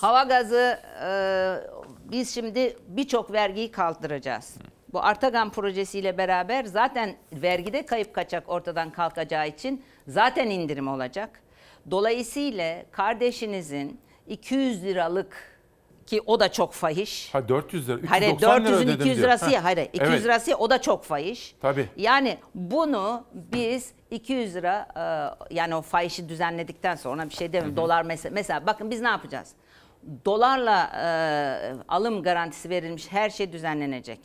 Hava gazı e, biz şimdi birçok vergiyi kaldıracağız. Bu Artagan projesiyle beraber zaten vergide kayıp kaçak ortadan kalkacağı için zaten indirim olacak. Dolayısıyla kardeşinizin 200 liralık ki o da çok fahiş. Ha 400 lira, 390 hayır, 400'ün lira 200 diyor. lirası ha, hayır 200 evet. lirası o da çok fahiş. Tabii. Yani bunu biz 200 lira e, yani o fahişi düzenledikten sonra bir şey demiyorum. Dolar mesela, mesela bakın biz ne yapacağız? dolarla e, alım garantisi verilmiş her şey düzenlenecek.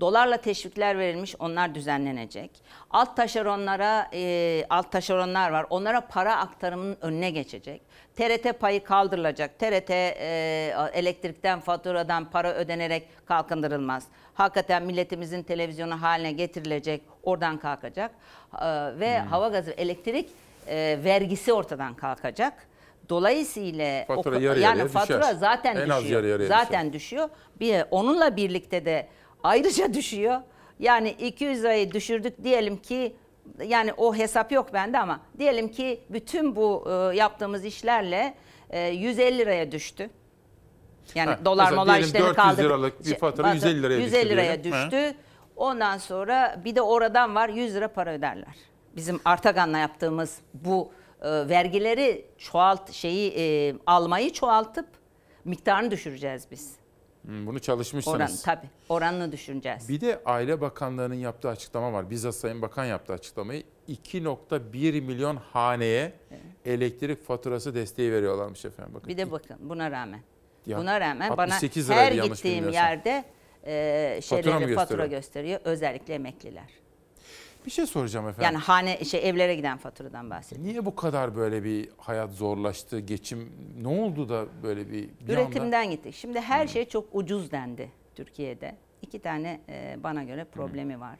Dolarla teşvikler verilmiş onlar düzenlenecek. Alt taşeronlara e, alt taşeronlar var. Onlara para aktarımının önüne geçecek. TRT payı kaldırılacak. TRT e, elektrikten, faturadan para ödenerek kalkındırılmaz. Hakikaten milletimizin televizyonu haline getirilecek. Oradan kalkacak. E, ve hmm. hava gazı elektrik e, vergisi ortadan kalkacak Dolayısıyla fatura yarı yani yarıya fatura düşer. zaten en düşüyor. Az yarı yarıya zaten düşer. düşüyor. Bir onunla birlikte de ayrıca düşüyor. Yani 200 lirayı düşürdük diyelim ki yani o hesap yok bende ama diyelim ki bütün bu e, yaptığımız işlerle e, 150 liraya düştü. Yani ha, dolar molar işlemi kaldı. 400 liralık bir şey, fatura 150 liraya 150 düştü. liraya düştü. Ondan sonra bir de oradan var 100 lira para öderler. Bizim Artagan'la yaptığımız bu e, vergileri çoğalt şeyi e, almayı çoğaltıp miktarını düşüreceğiz biz. Hmm, bunu çalışmışsınız. Oran, tabii oranını düşüneceğiz. Bir de Aile Bakanlığı'nın yaptığı açıklama var. Bizzat Sayın Bakan yaptı açıklamayı. 2.1 milyon haneye evet. elektrik faturası desteği veriyorlarmış efendim. Bakın. Bir de bakın buna rağmen. Ya, buna rağmen bana her gittiğim yerde e, şeyleri fatura, fatura gösteriyor özellikle emekliler. Bir şey soracağım efendim. Yani hane şey evlere giden faturadan bahsediyorum. Niye bu kadar böyle bir hayat zorlaştı? Geçim ne oldu da böyle bir, bir Üretimden anda... gittik. Şimdi her hmm. şey çok ucuz dendi Türkiye'de. İki tane e, bana göre problemi hmm. var.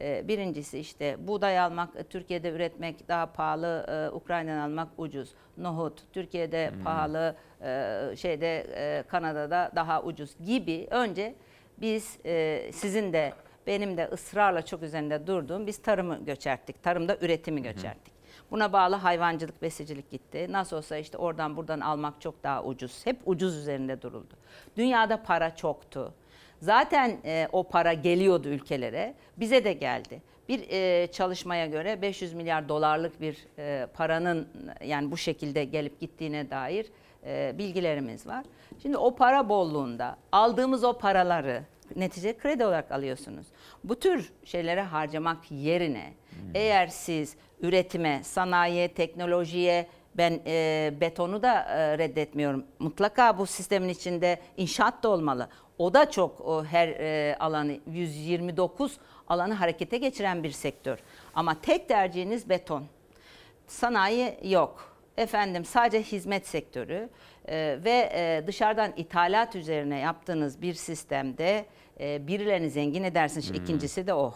E, birincisi işte buğday almak, e, Türkiye'de üretmek daha pahalı, e, Ukrayna'dan almak ucuz. Nohut Türkiye'de hmm. pahalı, e, şeyde e, Kanada'da daha ucuz gibi. Önce biz e, sizin de benim de ısrarla çok üzerinde durduğum biz tarımı göçerttik. Tarımda üretimi göçerttik. Buna bağlı hayvancılık, besicilik gitti. Nasıl olsa işte oradan buradan almak çok daha ucuz. Hep ucuz üzerinde duruldu. Dünyada para çoktu. Zaten e, o para geliyordu ülkelere. Bize de geldi. Bir e, çalışmaya göre 500 milyar dolarlık bir e, paranın yani bu şekilde gelip gittiğine dair e, bilgilerimiz var. Şimdi o para bolluğunda aldığımız o paraları netice kredi olarak alıyorsunuz. Bu tür şeylere harcamak yerine hmm. eğer siz üretime, sanayiye, teknolojiye ben e, betonu da e, reddetmiyorum. Mutlaka bu sistemin içinde inşaat da olmalı. O da çok o, her e, alanı 129 alanı harekete geçiren bir sektör. Ama tek tercihiniz beton. Sanayi yok efendim sadece hizmet sektörü e, ve e, dışarıdan ithalat üzerine yaptığınız bir sistemde e, birilerini zengin edersiniz. Hmm. İkincisi de o.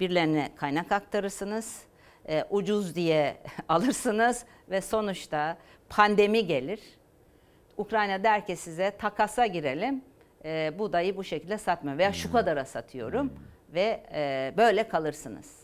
Birilerine kaynak aktarırsınız, ucuz diye alırsınız ve sonuçta pandemi gelir. Ukrayna der ki size takasa girelim, e, buğdayı bu şekilde satmıyorum veya şu hmm. kadara satıyorum hmm. ve böyle kalırsınız.